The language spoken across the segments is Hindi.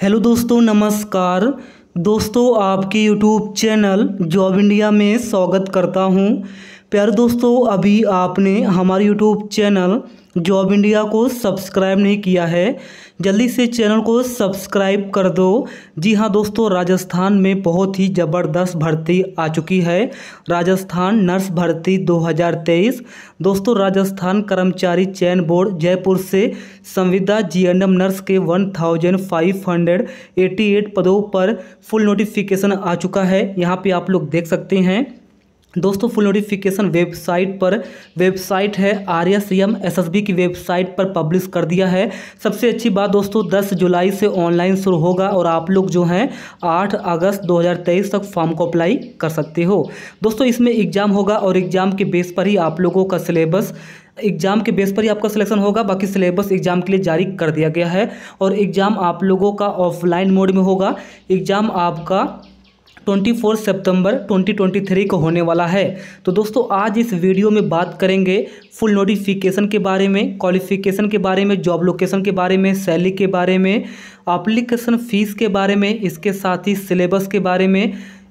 हेलो दोस्तों नमस्कार दोस्तों आपके यूट्यूब चैनल जॉब इंडिया में स्वागत करता हूं प्यारे दोस्तों अभी आपने हमारे यूट्यूब चैनल जॉब इंडिया को सब्सक्राइब नहीं किया है जल्दी से चैनल को सब्सक्राइब कर दो जी हाँ दोस्तों राजस्थान में बहुत ही ज़बरदस्त भर्ती आ चुकी है राजस्थान नर्स भर्ती 2023 दोस्तों राजस्थान कर्मचारी चयन बोर्ड जयपुर से संविदा जीएनएम नर्स के 1588 पदों पर फुल नोटिफिकेशन आ चुका है यहाँ पे आप लोग देख सकते हैं दोस्तों फुल नोटिफिकेशन वेबसाइट पर वेबसाइट है आर्या C M S S B की वेबसाइट पर पब्लिश कर दिया है सबसे अच्छी बात दोस्तों 10 जुलाई से ऑनलाइन शुरू होगा और आप लोग जो हैं 8 अगस्त 2023 तक फॉर्म को अप्लाई कर सकते हो दोस्तों इसमें एग्ज़ाम होगा और एग्ज़ाम के बेस पर ही आप लोगों का सिलेबस एग्ज़ाम के बेस पर ही आपका सिलेक्शन होगा बाकी सिलेबस एग्ज़ाम के लिए जारी कर दिया गया है और एग्ज़ाम आप लोगों का ऑफलाइन मोड में होगा एग्ज़ाम आपका ट्वेंटी फोर सितंबर ट्वेंटी ट्वेंटी थ्री को होने वाला है तो दोस्तों आज इस वीडियो में बात करेंगे फुल नोटिफिकेशन के बारे में क्वालिफिकेशन के बारे में जॉब लोकेशन के बारे में सैलरी के बारे में अप्लीकेशन फ़ीस के बारे में इसके साथ ही सिलेबस के बारे में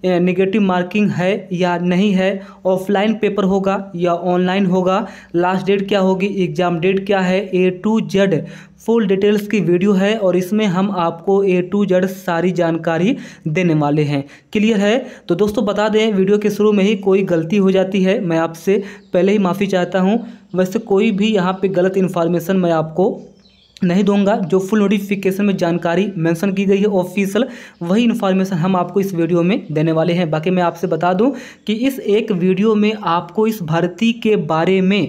नेगेटिव मार्किंग है या नहीं है ऑफलाइन पेपर होगा या ऑनलाइन होगा लास्ट डेट क्या होगी एग्ज़ाम डेट क्या है A to Z full details की वीडियो है और इसमें हम आपको ए टू जेड सारी जानकारी देने वाले हैं क्लियर है तो दोस्तों बता दें वीडियो के शुरू में ही कोई गलती हो जाती है मैं आपसे पहले ही माफ़ी चाहता हूँ वैसे कोई भी यहाँ पे गलत इन्फॉर्मेशन मैं आपको नहीं दूंगा जो फुल नोटिफिकेशन में जानकारी मेंशन की गई है ऑफिशियल वही इन्फॉर्मेशन हम आपको इस वीडियो में देने वाले हैं बाकी मैं आपसे बता दूं कि इस एक वीडियो में आपको इस भर्ती के बारे में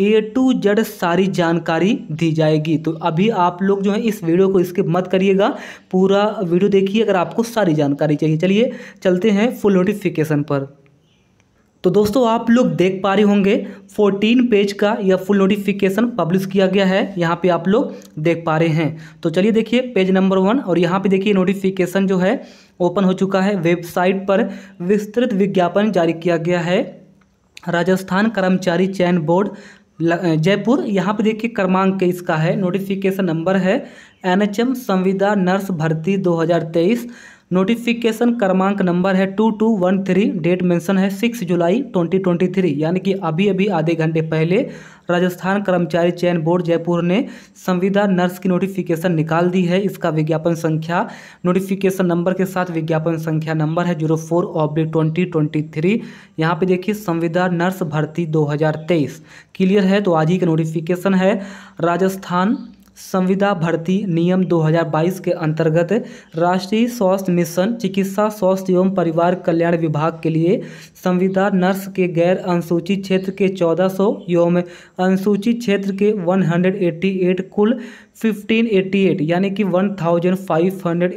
ए टू जेड सारी जानकारी दी जाएगी तो अभी आप लोग जो है इस वीडियो को स्किप मत करिएगा पूरा वीडियो देखिए अगर आपको सारी जानकारी चाहिए चलिए चलते हैं फुल नोटिफिकेशन पर तो दोस्तों आप लोग देख पा रहे होंगे 14 पेज का यह फुल नोटिफिकेशन पब्लिश किया गया है यहाँ पे आप लोग देख पा रहे हैं तो चलिए देखिए पेज नंबर वन और यहाँ पे देखिए नोटिफिकेशन जो है ओपन हो चुका है वेबसाइट पर विस्तृत विज्ञापन जारी किया गया है राजस्थान कर्मचारी चयन बोर्ड जयपुर यहाँ पे देखिए क्रमांक इसका है नोटिफिकेशन नंबर है एन संविदा नर्स भर्ती दो नोटिफिकेशन क्रमांक नंबर है two two one three date mention है six July twenty twenty three यानी कि अभी अभी आधे घंटे पहले राजस्थान कर्मचारी चयन बोर्ड जयपुर ने संविदा नर्स की नोटिफिकेशन निकाल दी है इसका विज्ञापन संख्या नोटिफिकेशन नंबर के साथ विज्ञापन संख्या नंबर है zero four oblique twenty twenty three यहाँ पर देखिए संविदा नर्स भर्ती दो हज़ार तेईस क्लियर है तो आज ही का नोटिफिकेशन है राजस्थान संविदा भर्ती नियम 2022 के अंतर्गत राष्ट्रीय स्वास्थ्य मिशन चिकित्सा स्वास्थ्य एवं परिवार कल्याण विभाग के लिए संविदा नर्स के गैर अनुसूचित क्षेत्र के 1400 एवं अनुसूचित क्षेत्र के 188 कुल 1588 यानी कि 1588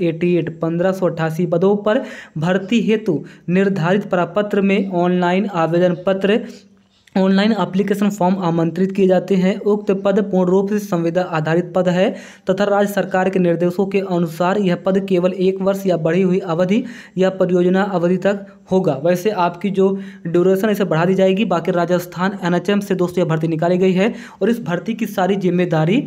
1588 पदों पर भर्ती हेतु निर्धारित प्रपत्र में ऑनलाइन आवेदन पत्र ऑनलाइन एप्लीकेशन फॉर्म आमंत्रित किए जाते हैं उक्त पद पूर्ण रूप से संविदा आधारित पद है तथा राज्य सरकार के निर्देशों के अनुसार यह पद केवल एक वर्ष या बढ़ी हुई अवधि या परियोजना अवधि तक होगा वैसे आपकी जो ड्यूरेशन इसे बढ़ा दी जाएगी बाकी राजस्थान एनएचएम से दोस्तों यह भर्ती निकाली गई है और इस भर्ती की सारी जिम्मेदारी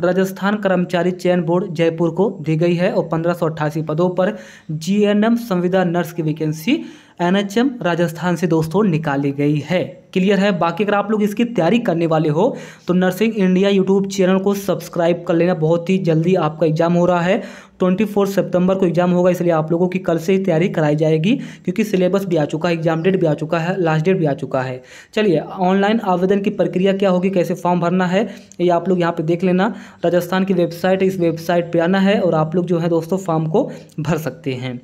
राजस्थान कर्मचारी चयन बोर्ड जयपुर को दी गई है और पंद्रह पदों पर जी संविदा नर्स की वैकेंसी एनएचएम राजस्थान से दोस्तों निकाली गई है क्लियर है बाकी अगर आप लोग इसकी तैयारी करने वाले हो तो नर्सिंग इंडिया यूट्यूब चैनल को सब्सक्राइब कर लेना बहुत ही जल्दी आपका एग्जाम हो रहा है ट्वेंटी फोर्थ सितंबर को एग्जाम होगा इसलिए आप लोगों की कल से ही तैयारी कराई जाएगी क्योंकि सिलेबस भी आ चुका है एग्जाम डेट भी आ चुका है लास्ट डेट भी आ चुका है चलिए ऑनलाइन आवेदन की प्रक्रिया क्या होगी कैसे फॉर्म भरना है ये आप लोग यहाँ पर देख लेना राजस्थान की वेबसाइट इस वेबसाइट पर आना है और आप लोग जो है दोस्तों फॉर्म को भर सकते हैं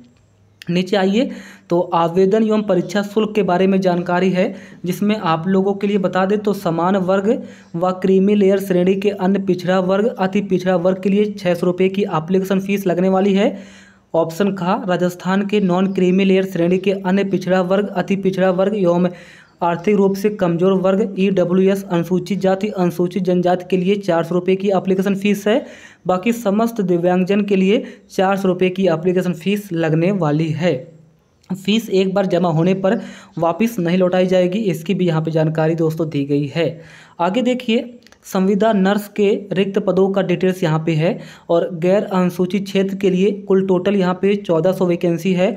नीचे आइए तो आवेदन एवं परीक्षा शुल्क के बारे में जानकारी है जिसमें आप लोगों के लिए बता दें तो समान वर्ग व क्रीमी लेयर श्रेणी के अन्य पिछड़ा वर्ग अति पिछड़ा वर्ग के लिए छः सौ रुपये की एप्लीकेशन फ़ीस लगने वाली है ऑप्शन खा राजस्थान के नॉन क्रीमी लेयर श्रेणी के अन्य पिछड़ा वर्ग अति पिछड़ा वर्ग एवं आर्थिक रूप से कमजोर वर्ग ई डब्ल्यू एस अनुसूचित जाति अनुसूचित जनजाति के लिए चार सौ रुपये की अप्लीकेशन फ़ीस है बाकी समस्त दिव्यांगजन के लिए चार सौ रुपये की अप्लीकेशन फ़ीस लगने वाली है फीस एक बार जमा होने पर वापस नहीं लौटाई जाएगी इसकी भी यहाँ पे जानकारी दोस्तों दी गई है आगे देखिए संविदा नर्स के रिक्त पदों का डिटेल्स यहाँ पे है और गैर अनुसूचित क्षेत्र के लिए कुल टोटल यहाँ पे 1400 वैकेंसी है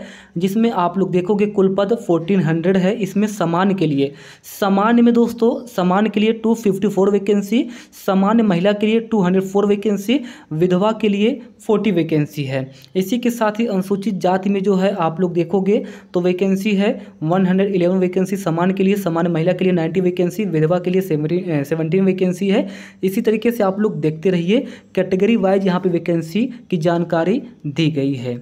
जिसमें आप लोग देखोगे कुल पद 1400 है इसमें सामान्य के लिए सामान्य में दोस्तों सामान्य के लिए 254 वैकेंसी सामान्य महिला के लिए 204 वैकेंसी विधवा के लिए फोर्टी वैकेंसी है इसी के साथ ही अनुसूचित जाति में जो है आप लोग देखोगे तो वैकेंसी है वन हंड्रेड इलेवन वैकेंसी समान के लिए समान महिला के लिए नाइन्टी वैकेंसी विधवा के लिए सेवनटीन वैकेंसी है इसी तरीके से आप लोग देखते रहिए कैटेगरी वाइज यहाँ पर वैकेंसी की जानकारी दी गई है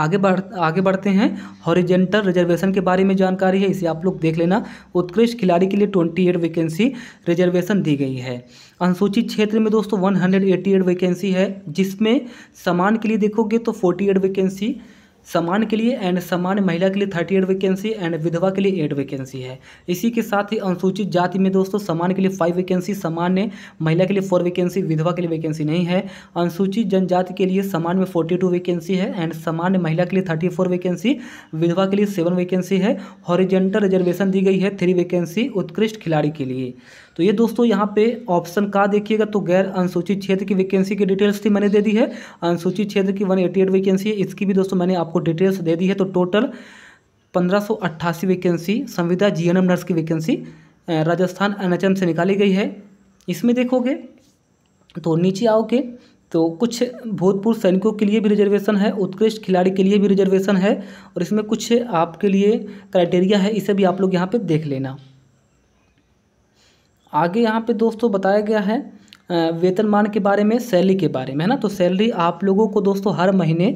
आगे बढ़ आगे बढ़ते हैं हॉरिजेंटल रिजर्वेशन के बारे में जानकारी है इसे आप लोग देख लेना उत्कृष्ट खिलाड़ी के लिए ट्वेंटी एट वैकेंसी रिजर्वेशन दी गई है अनुसूचित क्षेत्र में दोस्तों one hundred eighty eight vacancy है जिसमें सामान के लिए देखोगे तो फोर्टी एट वैकेंसी समान के लिए एंड समान महिला के लिए थर्टी एट वैकेंसी एंड विधवा के लिए एट वैकेंसी है इसी के साथ ही अनुसूचित जाति में दोस्तों समान के लिए फाइव वैकेंसी समान ने महिला के लिए फोर वैकेंसी विधवा के लिए वैकेंसी नहीं है अनुसूचित जनजाति के लिए समान में फोर्टी टू वैकेंसी है एंड समान महिला के लिए थर्टी फोर वैकेंसी विधवा के लिए सेवन वैकेंसी है हॉरिजेंटल रिजर्वेशन दी गई है थ्री वैकेंसी उत्कृष्ट खिलाड़ी के लिए तो ये दोस्तों यहाँ पे ऑप्शन का देखिएगा तो गैर अनुसूचित क्षेत्र की वैकेंसी की डिटेल्स थी मैंने दे दी है अनुसूचित क्षेत्र की वन वैकेंसी है इसकी भी दोस्तों मैंने आपको डिटेल्स दे दी है तो टोटल पंद्रह वैकेंसी संविदा जी नर्स की वैकेंसी राजस्थान एन से निकाली गई है इसमें देखोगे तो नीचे आओगे तो कुछ भूतपूर्व सैनिकों के लिए भी रिजर्वेशन है उत्कृष्ट खिलाड़ी के लिए भी रिजर्वेशन है और इसमें कुछ आपके लिए क्राइटेरिया है इसे भी आप लोग यहाँ पे देख लेना आगे यहाँ पे दोस्तों बताया गया है वेतनमान के बारे में सैलरी के बारे में है ना तो सैलरी आप लोगों को दोस्तों हर महीने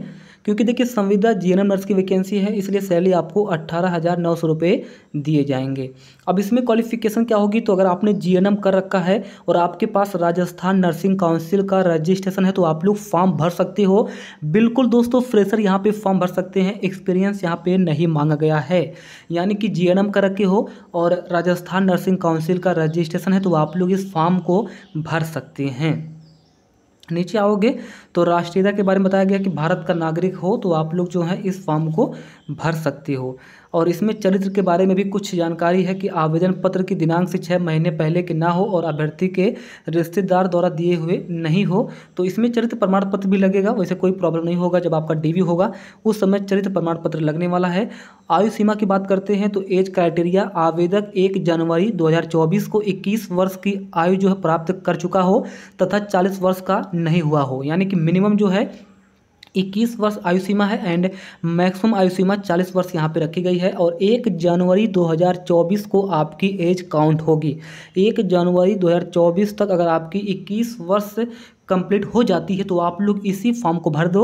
क्योंकि देखिए संविदा जीएनएम नर्स की वैकेंसी है इसलिए सैलरी आपको अट्ठारह हज़ार नौ सौ रुपये दिए जाएंगे अब इसमें क्वालिफिकेशन क्या होगी तो अगर आपने जीएनएम कर रखा है और आपके पास राजस्थान नर्सिंग काउंसिल का रजिस्ट्रेशन है तो आप लोग फॉर्म भर सकते हो बिल्कुल दोस्तों फ्रेशर यहाँ पर फॉर्म भर सकते हैं एक्सपीरियंस यहाँ पर नहीं मांगा गया है यानी कि जी कर रखे हो और राजस्थान नर्सिंग काउंसिल का रजिस्ट्रेशन है तो आप लोग इस फॉर्म को भर सकते हैं नीचे आओगे तो राष्ट्रीयता के बारे में बताया गया कि भारत का नागरिक हो तो आप लोग जो है इस फॉर्म को भर सकती हो और इसमें चरित्र के बारे में भी कुछ जानकारी है कि आवेदन पत्र की दिनांक से छः महीने पहले के ना हो और अभ्यर्थी के रिश्तेदार द्वारा दिए हुए नहीं हो तो इसमें चरित्र प्रमाण पत्र भी लगेगा वैसे कोई प्रॉब्लम नहीं होगा जब आपका डीवी होगा उस समय चरित्र प्रमाण पत्र लगने वाला है आयु सीमा की बात करते हैं तो एज क्राइटेरिया आवेदक एक जनवरी दो को इक्कीस वर्ष की आयु जो है प्राप्त कर चुका हो तथा चालीस वर्ष का नहीं हुआ हो यानी कि मिनिमम जो है इक्कीस वर्ष आयु सीमा है एंड मैक्सिमम आयु सीमा चालीस वर्ष यहाँ पे रखी गई है और एक जनवरी 2024 को आपकी एज काउंट होगी एक जनवरी 2024 तक अगर आपकी इक्कीस वर्ष कंप्लीट हो जाती है तो आप लोग इसी फॉर्म को भर दो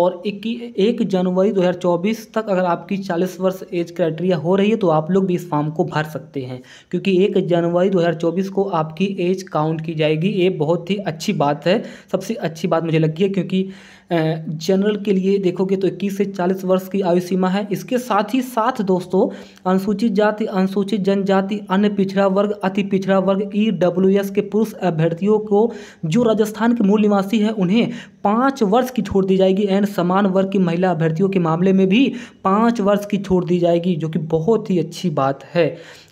और एक जनवरी 2024 तक अगर आपकी 40 वर्ष एज क्राइटेरिया हो रही है तो आप लोग भी इस फॉर्म को भर सकते हैं क्योंकि एक जनवरी 2024 को आपकी एज काउंट की जाएगी ये बहुत ही अच्छी बात है सबसे अच्छी बात मुझे लगी है क्योंकि जनरल के लिए देखोगे तो इक्कीस से चालीस वर्ष की आयु सीमा है इसके साथ ही साथ दोस्तों अनुसूचित जाति अनुसूचित जनजाति अन्य पिछड़ा वर्ग अति पिछड़ा वर्ग ई डब्ल्यू एस के पुरुष अभ्यर्थियों को जो राजस्थान के मूल निवासी है उन्हें पाँच वर्ष की छूट दी जाएगी एंड समान वर्ग की महिला अभ्यर्थियों के मामले में भी पाँच वर्ष की छूट दी जाएगी जो कि बहुत ही अच्छी बात है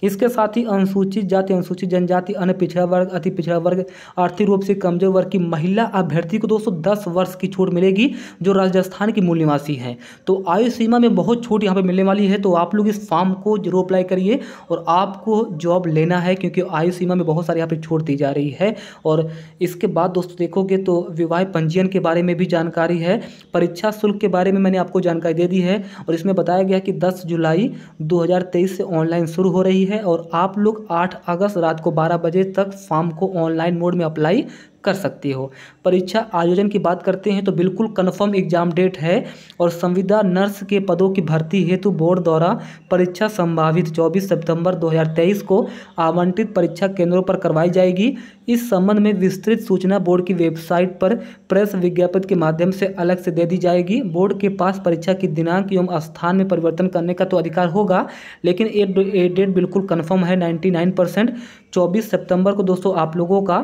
इसके साथ ही अनुसूचित जाति अनुसूचित जनजाति अन्य पिछड़ा वर्ग अति पिछड़ा वर्ग आर्थिक रूप से कमजोर वर्ग की महिला अभ्यर्थी को दोस्तों दस वर्ष की छूट मिलेगी रहेगी जो राजस्थान की मूल निवासी है तो आयु सीमा में बहुत छूट यहाँ पर मिलने वाली है तो आप लोग इस फॉर्म को जरूर अप्लाई करिए और आपको जॉब लेना है क्योंकि आयु सीमा में बहुत सारे यहाँ पर छूट दी जा रही है और इसके बाद दोस्तों देखोगे तो विवाह पंजीयन के बारे में भी जानकारी है परीक्षा शुल्क के बारे में मैंने आपको जानकारी दे दी है और इसमें बताया गया कि 10 जुलाई 2023 से ऑनलाइन शुरू हो रही है और आप लोग 8 अगस्त रात को 12 बजे तक फॉर्म को ऑनलाइन मोड में अप्लाई कर सकते हो परीक्षा आयोजन की बात करते हैं तो बिल्कुल कन्फर्म एग्जाम डेट है और संविदा नर्स के पदों की भर्ती हेतु बोर्ड द्वारा परीक्षा संभावित 24 सितंबर 2023 को आवंटित परीक्षा केंद्रों पर करवाई जाएगी इस संबंध में विस्तृत सूचना बोर्ड की वेबसाइट पर प्रेस विज्ञापन के माध्यम से अलग से दे दी जाएगी बोर्ड के पास परीक्षा की दिनांक एवं स्थान में परिवर्तन करने का तो अधिकार होगा लेकिन ये डेट बिल्कुल कन्फर्म है नाइन परसेंट चौबीस सितंबर को दोस्तों आप लोगों का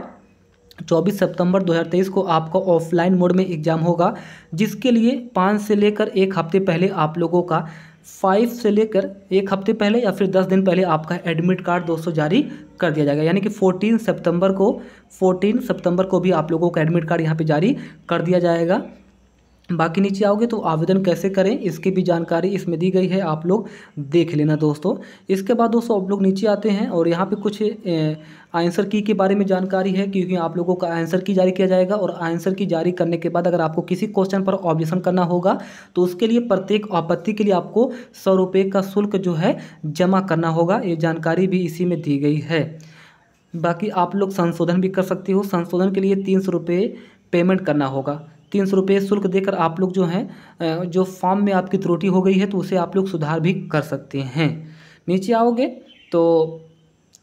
24 सितंबर 2023 को आपका ऑफलाइन मोड में एग्ज़ाम होगा जिसके लिए पाँच से लेकर एक हफ्ते पहले आप लोगों का फाइव से लेकर एक हफ्ते पहले या फिर दस दिन पहले आपका एडमिट कार्ड दोस्तों जारी कर दिया जाएगा यानी कि 14 सितंबर को 14 सितंबर को भी आप लोगों का एडमिट कार्ड यहाँ पे जारी कर दिया जाएगा बाकी नीचे आओगे तो आवेदन कैसे करें इसकी भी जानकारी इसमें दी गई है आप लोग देख लेना दोस्तों इसके बाद दोस्तों आप लोग नीचे आते हैं और यहाँ पे कुछ आंसर की के बारे में जानकारी है क्योंकि आप लोगों का आंसर की जारी किया जाएगा और आंसर की जारी करने के बाद अगर आपको किसी क्वेश्चन पर ऑब्जेक्शन करना होगा तो उसके लिए प्रत्येक आपत्ति के लिए आपको सौ रुपये का शुल्क जो है जमा करना होगा ये जानकारी भी इसी में दी गई है बाकी आप लोग संशोधन भी कर सकते हो संशोधन के लिए तीन सौ रुपये पेमेंट करना होगा तीन सौ रुपये शुल्क देकर आप लोग जो हैं जो फॉर्म में आपकी त्रुटि हो गई है तो उसे आप लोग सुधार भी कर सकते हैं नीचे आओगे तो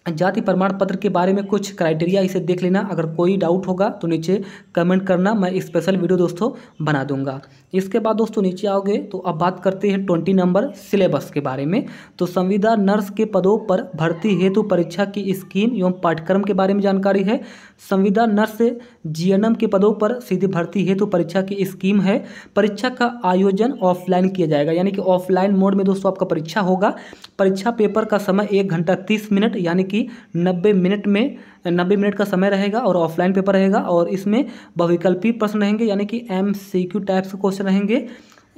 जाति प्रमाण पत्र के बारे में कुछ क्राइटेरिया इसे देख लेना अगर कोई डाउट होगा तो नीचे कमेंट करना मैं स्पेशल वीडियो दोस्तों बना दूंगा इसके बाद दोस्तों नीचे आओगे तो अब बात करते हैं ट्वेंटी नंबर सिलेबस के बारे में तो संविदा नर्स के पदों पर भर्ती हेतु परीक्षा की स्कीम एवं पाठ्यक्रम के बारे में जानकारी है संविदा नर्स जीएनएम के पदों पर सीधी भर्ती हेतु तो परीक्षा की स्कीम है परीक्षा का आयोजन ऑफलाइन किया जाएगा यानी कि ऑफलाइन मोड में दोस्तों आपका परीक्षा होगा परीक्षा पेपर का समय एक घंटा तीस मिनट यानी कि नब्बे मिनट में नब्बे मिनट का समय रहेगा और ऑफलाइन पेपर रहेगा और इसमें बहुविकल्पी प्रश्न रहेंगे यानी कि एम सी क्यू टाइप्स के क्वेश्चन रहेंगे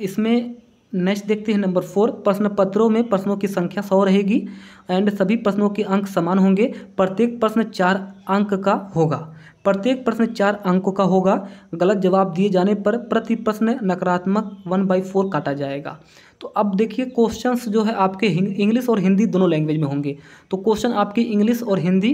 इसमें नेक्स्ट देखते हैं नंबर फोर प्रश्न पत्रों में प्रश्नों की संख्या सौ रहेगी एंड सभी प्रश्नों के अंक समान होंगे प्रत्येक प्रश्न चार अंक का होगा प्रत्येक प्रश्न चार अंकों का होगा गलत जवाब दिए जाने पर प्रति प्रश्न नकारात्मक वन बाई फोर काटा जाएगा तो अब देखिए क्वेश्चंस जो है आपके इंग्लिश और हिंदी दोनों लैंग्वेज में होंगे तो क्वेश्चन आपके इंग्लिश और हिंदी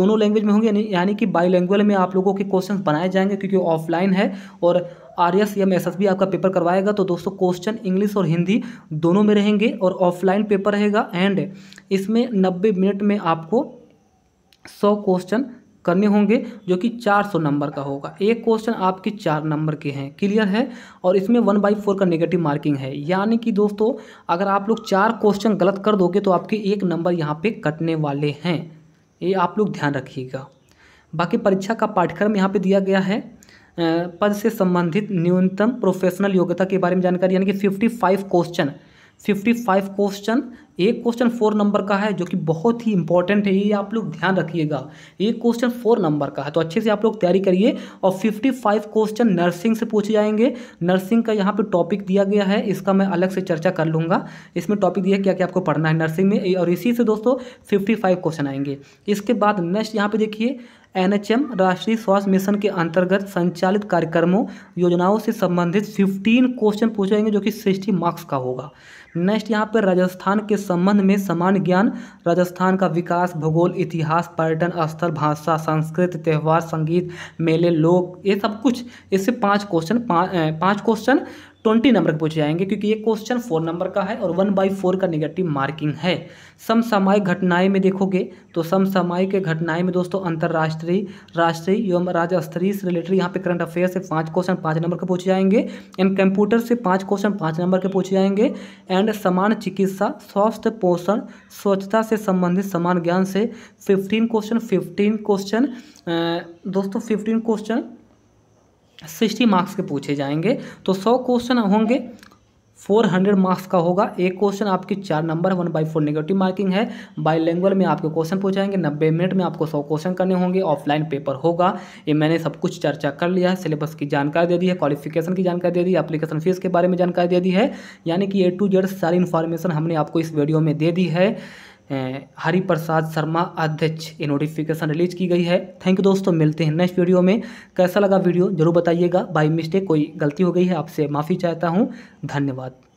दोनों लैंग्वेज में होंगे यानी कि बाई में आप लोगों के क्वेश्चन बनाए जाएंगे क्योंकि ऑफलाइन है और R S M S S B आपका पेपर करवाएगा तो दोस्तों क्वेश्चन इंग्लिश और हिंदी दोनों में रहेंगे और ऑफलाइन पेपर रहेगा एंड इसमें नब्बे मिनट में आपको सौ क्वेश्चन करने होंगे जो कि 400 नंबर का होगा एक क्वेश्चन आपके चार नंबर के हैं क्लियर है और इसमें वन बाई फोर का नेगेटिव मार्किंग है यानी कि दोस्तों अगर आप लोग चार क्वेश्चन गलत कर दोगे तो आपके एक नंबर यहाँ पे कटने वाले हैं ये आप लोग ध्यान रखिएगा बाकी परीक्षा का पाठ्यक्रम यहाँ पर दिया गया है पद से संबंधित न्यूनतम प्रोफेशनल योग्यता के बारे में जानकारी यानी कि फिफ्टी क्वेश्चन फिफ्टी क्वेश्चन एक क्वेश्चन फोर नंबर का है जो कि बहुत ही इंपॉर्टेंट है ये आप लोग ध्यान रखिएगा एक क्वेश्चन फोर नंबर का है तो अच्छे से आप लोग तैयारी करिए और फिफ्टी फाइव क्वेश्चन नर्सिंग से पूछे जाएंगे नर्सिंग का यहाँ पे टॉपिक दिया गया है इसका मैं अलग से चर्चा कर लूँगा इसमें टॉपिक दिया क्या क्या आपको पढ़ना है नर्सिंग में और इसी से दोस्तों फिफ्टी फाइव क्वेश्चन आएंगे इसके बाद नेक्स्ट यहाँ पर देखिए एन राष्ट्रीय स्वास्थ्य मिशन के अंतर्गत संचालित कार्यक्रमों योजनाओं से संबंधित फिफ्टीन क्वेश्चन पूछे जाएंगे जो कि सिक्सटी मार्क्स का होगा नेक्स्ट यहाँ पर राजस्थान के संबंध में समान ज्ञान राजस्थान का विकास भूगोल इतिहास पर्यटन स्थल भाषा संस्कृत त्यौहार संगीत मेले लोक ये सब कुछ इससे पाँच क्वेश्चन पाँच क्वेश्चन ट्वेंटी नंबर के पूछे जाएंगे क्योंकि ये क्वेश्चन फोर नंबर का है और वन बाई फोर का निगेटिव मार्किंग है समसामयिक घटनाएं में देखोगे तो समसामयिक घटनाएं में दोस्तों अंतर्राष्ट्रीय राष्ट्रीय एवं राज्य स्तरीय से रिलेटेड यहाँ पे करंट अफेयर से पाँच क्वेश्चन पाँच नंबर के पूछे जाएंगे एंड कंप्यूटर से पाँच क्वेश्चन पाँच नंबर के पूछे जाएंगे एंड समान चिकित्सा स्वास्थ्य पोषण स्वच्छता से संबंधित समान ज्ञान से फिफ्टीन क्वेश्चन फिफ्टीन क्वेश्चन दोस्तों फिफ्टीन क्वेश्चन सिक्सटी मार्क्स के पूछे जाएंगे तो सौ क्वेश्चन होंगे फोर हंड्रेड मार्क्स का होगा एक क्वेश्चन आपके चार number one by four negative marking है बाई लैंग्वेज में आपके क्वेश्चन पूछाएंगे नब्बे मिनट में आपको सौ क्वेश्चन करने होंगे ऑफलाइन पेपर होगा ये मैंने सब कुछ चर्चा कर लिया है सिलेबस की जानकारी दे दी है क्वालिफिकेशन की जानकारी दे दी है अप्लीकेशन फीस के बारे में जानकारी दे दी है यानी कि ए टू जेड सारी इन्फॉर्मेशन हमने आपको इस वीडियो में दे दी है हरिप्रसाद प्रसाद शर्मा अध्यक्ष ये नोटिफिकेशन रिलीज की गई है थैंक यू दोस्तों मिलते हैं नेक्स्ट वीडियो में कैसा लगा वीडियो जरूर बताइएगा बाई मिस्टेक कोई गलती हो गई है आपसे माफ़ी चाहता हूँ धन्यवाद